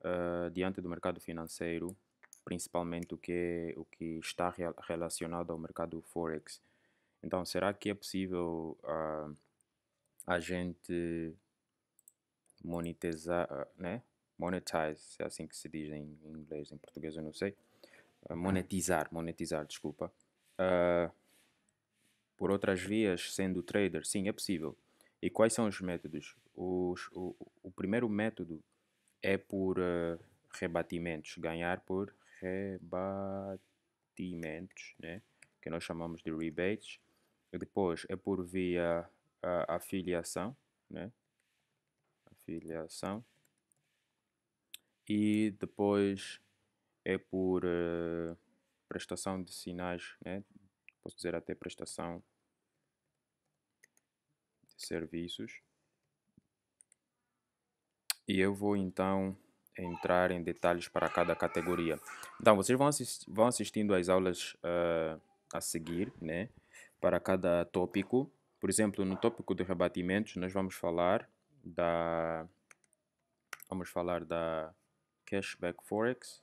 Uh, diante do mercado financeiro, principalmente o que, é, o que está re relacionado ao mercado Forex. Então, será que é possível uh, a gente monetizar, uh, né? Monetize, é assim que se diz em inglês, em português eu não sei. Ah, monetizar, monetizar, desculpa. por outras vias, sendo trader, sim, é possível. E quais são os métodos? Os, o, o primeiro método é por uh, rebatimentos, ganhar por rebatimentos, né? que nós chamamos de rebates. É né? E depois é por via uh, eh, afiliação, né? afiliação. E depois é por uh, prestação de sinais, né? posso dizer até prestação de serviços e eu vou então entrar em detalhes para cada categoria. Então, vocês vão, assist vão assistindo às aulas uh, a seguir, né? Para cada tópico. Por exemplo, no tópico de rebatimentos, nós vamos falar da... Vamos falar da Cashback Forex,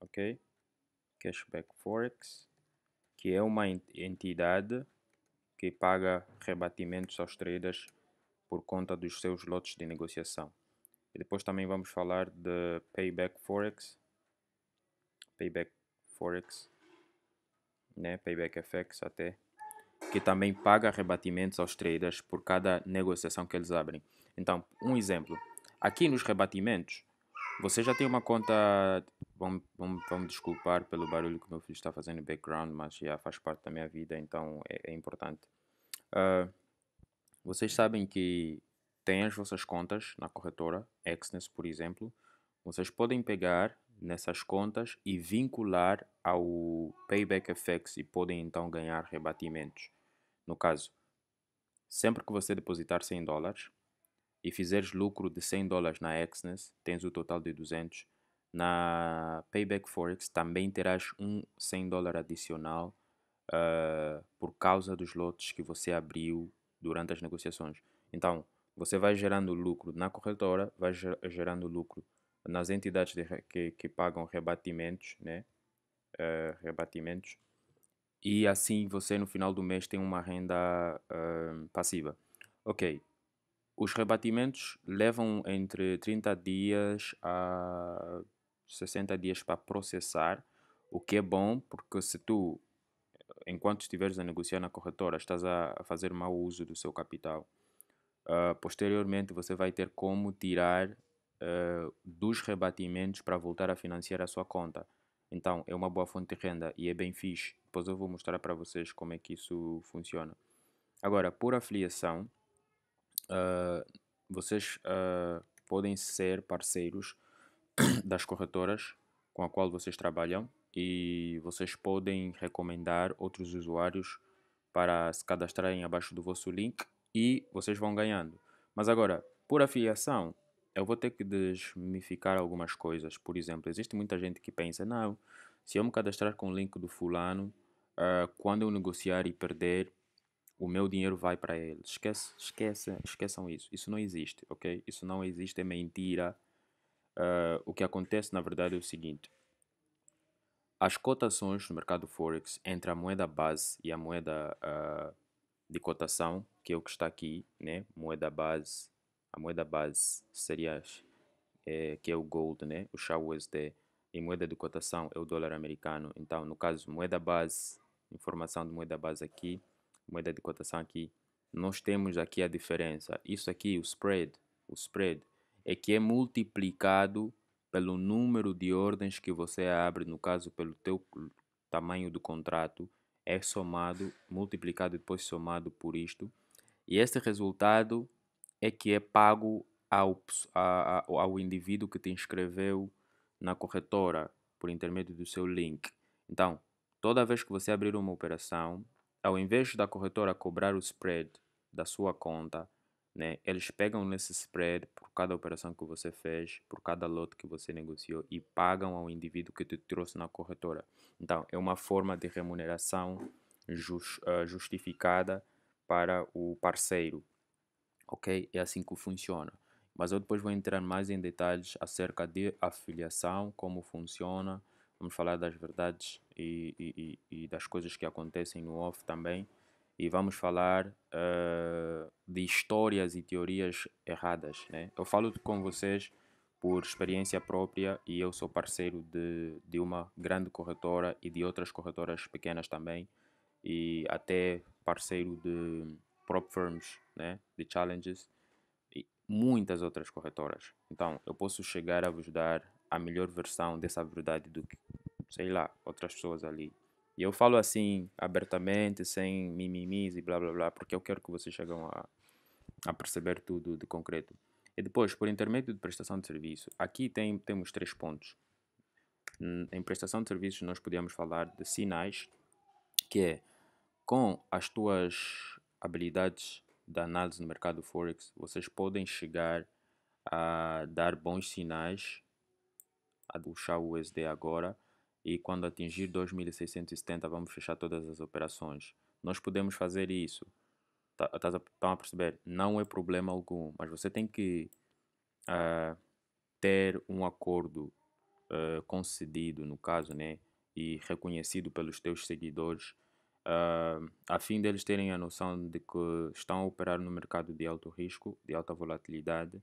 ok? Cashback Forex, que é uma entidade que paga rebatimentos aos traders por conta dos seus lotes de negociação. E depois também vamos falar de Payback Forex. Payback Forex. Né? Payback FX até. Que também paga rebatimentos aos traders por cada negociação que eles abrem. Então, um exemplo. Aqui nos rebatimentos, você já tem uma conta. Vamos, desculpar pelo barulho que meu filho está fazendo no background, mas já faz parte da minha vida, então é, é importante. Uh, vocês sabem que têm as vossas contas na corretora, Exness, por exemplo, vocês podem pegar nessas contas e vincular ao Payback FX e podem então ganhar rebatimentos. No caso, sempre que você depositar 100 dólares e fizeres lucro de 100 dólares na Exness, tens o total de 200. Na Payback Forex também terás um 100 dólar adicional uh, por causa dos lotes que você abriu durante as negociações. Então, você vai gerando lucro na corretora, vai gerando lucro nas entidades de, que, que pagam rebatimentos, né? Uh, rebatimentos, e assim você no final do mês tem uma renda uh, passiva. Ok, os rebatimentos levam entre 30 dias a 60 dias para processar, o que é bom porque se tu, enquanto estiveres a negociar na corretora, estás a fazer mau uso do seu capital ah, posteriormente, você vai ter como tirar uh, dos rebatimentos para voltar a financiar a sua conta. Então, é uma boa fonte de renda e é bem fixe. Depois eu vou mostrar para vocês como é que isso funciona. Agora, por afiliação, uh, vocês podem ser parceiros das corretoras com a qual vocês trabalham e vocês podem recomendar outros usuários para se cadastrarem abaixo do vosso link e vocês vão ganhando. Mas agora, por afiliação, eu vou ter que desmificar algumas coisas. Por exemplo, existe muita gente que pensa, não, se eu me cadastrar com o link do fulano, uh, quando eu negociar e perder, o meu dinheiro vai para ele. Esquece, esquece, esqueçam isso. Isso não existe, ok? Isso não existe, é mentira. Uh, o que acontece, na verdade, é o seguinte. As cotações no mercado Forex entre a moeda base e a moeda uh, de cotação, que é o que está aqui, né? Moeda base, a moeda base seria é, que é o gold, né? O SHA USD. E moeda de cotação é o dólar americano. Então, no caso, moeda base, informação de moeda base aqui, moeda de cotação aqui, nós temos aqui a diferença. Isso aqui, o spread, o spread é que é multiplicado pelo número de ordens que você abre, no caso, pelo teu tamanho do contrato é somado, multiplicado e depois somado por isto. E este resultado é que é pago ao, a, ao indivíduo que te inscreveu na corretora por intermédio do seu link. Então, toda vez que você abrir uma operação, ao invés da corretora cobrar o spread da sua conta, né? Eles pegam nesse spread por cada operação que você fez, por cada lote que você negociou e pagam ao indivíduo que te trouxe na corretora. Então, é uma forma de remuneração just, uh, eh, justificada para o parceiro. Ok? É assim que funciona. Mas eu depois vou entrar mais em detalhes acerca de afiliação, como funciona. Vamos falar das verdades e, e, e, e das coisas que acontecem no off também e vamos falar uh, de histórias e teorias erradas. Né? Eu falo com vocês por experiência própria e eu sou parceiro de, de uma grande corretora e de outras corretoras pequenas também e até parceiro de prop firms, né, de challenges e muitas outras corretoras. Então, eu posso chegar a vos dar a melhor versão dessa verdade do que, sei lá, outras pessoas ali e eu falo assim, abertamente, sem mimimis e blá blá blá, porque eu quero que vocês chegam a, a perceber tudo de concreto. E depois, por intermédio de prestação de serviço, aqui tem, temos três pontos. Em prestação de serviços, nós podíamos falar de sinais, que é com as tuas habilidades da análise no mercado Forex, vocês podem chegar a dar bons sinais, a puxar o USD agora, e quando atingir 2.670 vamos fechar todas as operações. Nós podemos fazer isso. Tá, estão tá, a perceber? Não é problema algum, mas você tem que uh, ter um acordo uh, concedido, no caso, né? E reconhecido pelos teus seguidores, uh, a fim deles terem a noção de que estão a operar no mercado de alto risco, de alta volatilidade,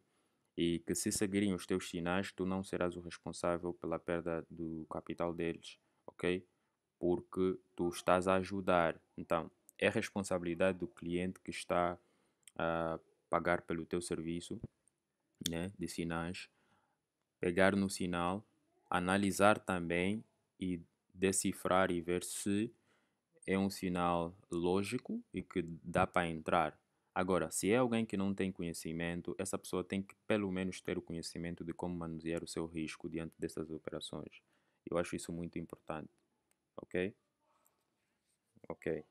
e que se seguirem os teus sinais, tu não serás o responsável pela perda do capital deles, ok? Porque tu estás a ajudar. Então, é responsabilidade do cliente que está a pagar pelo teu serviço né, de sinais, pegar no sinal, analisar também e decifrar e ver se é um sinal lógico e que dá para entrar Agora, se é alguém que não tem conhecimento, essa pessoa tem que pelo menos ter o conhecimento de como manusear o seu risco diante dessas operações. Eu acho isso muito importante. Ok? Ok.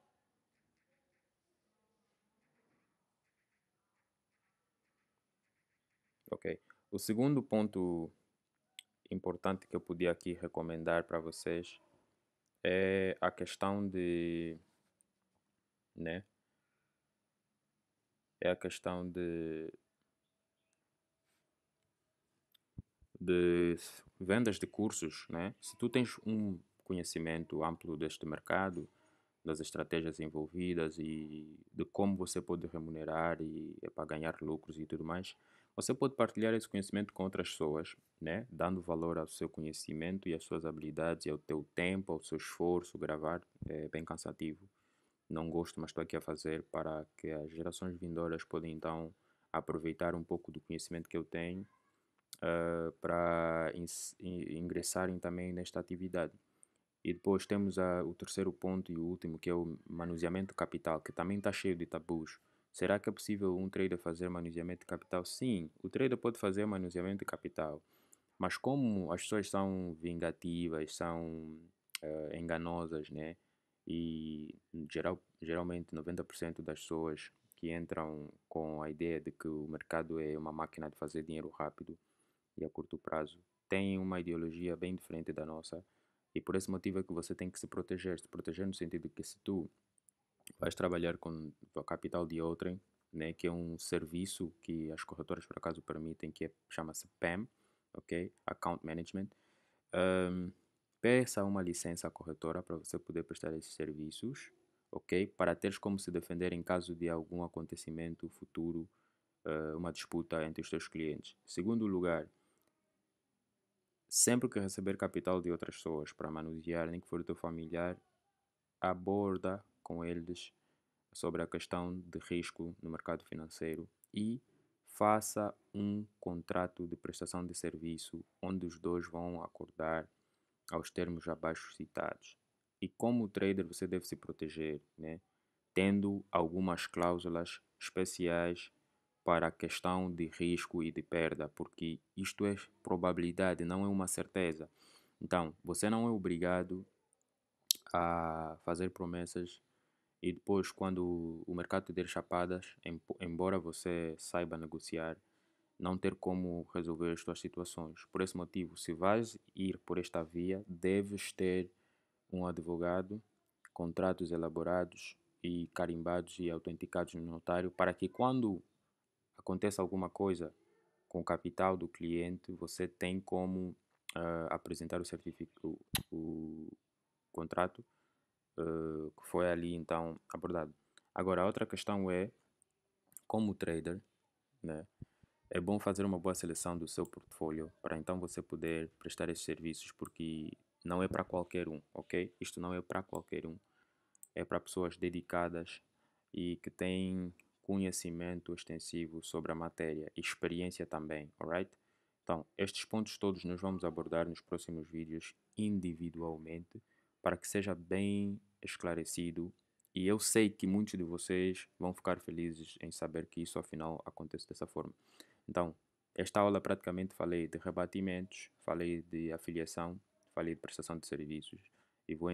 Ok. O segundo ponto importante que eu podia aqui recomendar para vocês é a questão de, né, é a questão de, de vendas de cursos. Né? Se tu tens um conhecimento amplo deste mercado, das estratégias envolvidas e de como você pode remunerar e é para ganhar lucros e tudo mais, você pode partilhar esse conhecimento com outras pessoas, né? dando valor ao seu conhecimento e às suas habilidades, e ao teu tempo, ao seu esforço. Gravar é bem cansativo não gosto, mas estou aqui a fazer para que as gerações vindouras podem então aproveitar um pouco do conhecimento que eu tenho uh, para in ingressarem também nesta atividade. E depois temos a, o terceiro ponto e o último, que é o manuseamento de capital, que também está cheio de tabus. Será que é possível um trader fazer manuseamento de capital? Sim, o trader pode fazer manuseamento de capital, mas como as pessoas são vingativas, são uh, enganosas, né? E geral, geralmente 90% das pessoas que entram com a ideia de que o mercado é uma máquina de fazer dinheiro rápido e a curto prazo têm uma ideologia bem diferente da nossa. E por esse motivo é que você tem que se proteger. Se proteger no sentido que se tu vais trabalhar com o capital de outrem, né, que é um serviço que as corretoras por acaso permitem, que é, chama-se PAM, ok? Account Management. Um, peça uma licença à corretora para você poder prestar esses serviços, ok? Para teres como se defender em caso de algum acontecimento futuro, uh, uma disputa entre os teus clientes. Segundo lugar, sempre que receber capital de outras pessoas para manusear, nem que for o teu familiar, aborda com eles sobre a questão de risco no mercado financeiro e faça um contrato de prestação de serviço onde os dois vão acordar aos termos abaixo citados. E como trader, você deve se proteger, né? tendo algumas cláusulas especiais para a questão de risco e de perda, porque isto é probabilidade, não é uma certeza. Então, você não é obrigado a fazer promessas e depois, quando o mercado te der chapadas, embora você saiba negociar, não ter como resolver as tuas situações. Por esse motivo, se vais ir por esta via, deves ter um advogado, contratos elaborados e carimbados e autenticados no notário, para que quando aconteça alguma coisa com o capital do cliente, você tem como uh, apresentar o, certificado, o contrato uh, que foi ali então abordado. Agora, a outra questão é, como trader, né? É bom fazer uma boa seleção do seu portfólio para então você poder prestar esses serviços, porque não é para qualquer um, ok? Isto não é para qualquer um. É para pessoas dedicadas e que têm conhecimento extensivo sobre a matéria e experiência também, alright? Então, estes pontos todos nós vamos abordar nos próximos vídeos individualmente para que seja bem esclarecido e eu sei que muitos de vocês vão ficar felizes em saber que isso afinal acontece dessa forma. Então, esta aula praticamente falei de rebatimentos, falei de afiliação, falei de prestação de serviços e vou